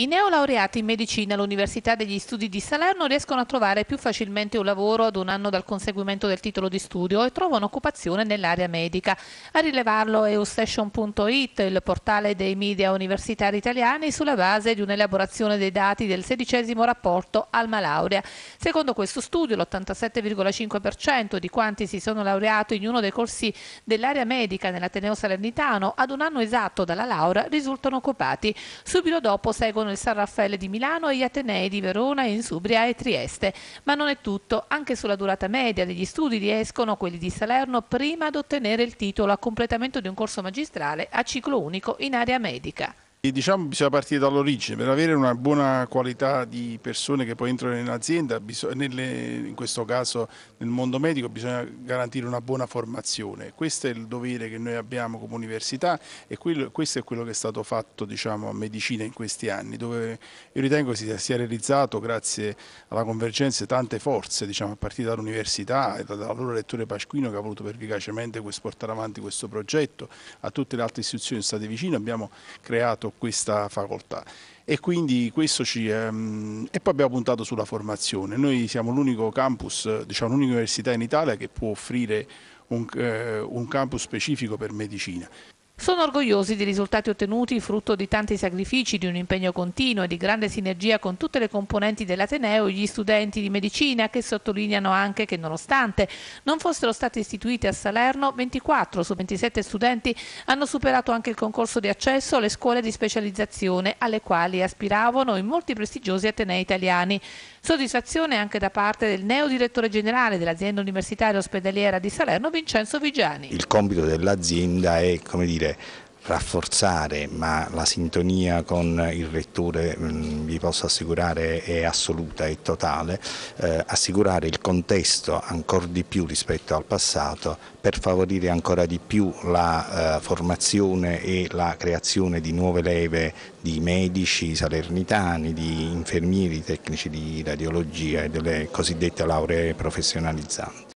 I neolaureati in medicina all'Università degli Studi di Salerno riescono a trovare più facilmente un lavoro ad un anno dal conseguimento del titolo di studio e trovano occupazione nell'area medica. A rilevarlo è ustation.it, il portale dei media universitari italiani, sulla base di un'elaborazione dei dati del sedicesimo rapporto Alma Laurea. Secondo questo studio l'87,5% di quanti si sono laureati in uno dei corsi dell'area medica nell'Ateneo Salernitano ad un anno esatto dalla laurea risultano occupati. Subito dopo seguono il San Raffaele di Milano e gli Atenei di Verona, Insubria e Trieste. Ma non è tutto, anche sulla durata media degli studi riescono quelli di Salerno prima ad ottenere il titolo a completamento di un corso magistrale a ciclo unico in area medica. E diciamo bisogna partire dall'origine, per avere una buona qualità di persone che poi entrano in azienda, in questo caso nel mondo medico bisogna garantire una buona formazione, questo è il dovere che noi abbiamo come università e questo è quello che è stato fatto diciamo, a medicina in questi anni, dove io ritengo si sia realizzato grazie alla convergenza tante forze, diciamo, a partire dall'università e dall'allora lettore Pasquino che ha voluto pervicacemente portare avanti questo progetto, a tutte le altre istituzioni state vicine, abbiamo creato questa facoltà e quindi questo ci... Ehm, e poi abbiamo puntato sulla formazione, noi siamo l'unico campus, diciamo l'unica università in Italia che può offrire un, eh, un campus specifico per medicina. Sono orgogliosi dei risultati ottenuti frutto di tanti sacrifici, di un impegno continuo e di grande sinergia con tutte le componenti dell'Ateneo e gli studenti di medicina che sottolineano anche che nonostante non fossero stati istituiti a Salerno, 24 su 27 studenti hanno superato anche il concorso di accesso alle scuole di specializzazione alle quali aspiravano in molti prestigiosi atenei italiani. Soddisfazione anche da parte del neo direttore generale dell'azienda universitaria ospedaliera di Salerno, Vincenzo Vigiani. Il compito dell'azienda è, come dire, rafforzare, ma la sintonia con il rettore mm, vi posso assicurare è assoluta e totale, eh, assicurare il contesto ancora di più rispetto al passato per favorire ancora di più la eh, formazione e la creazione di nuove leve di medici salernitani, di infermieri, tecnici di radiologia e delle cosiddette lauree professionalizzanti.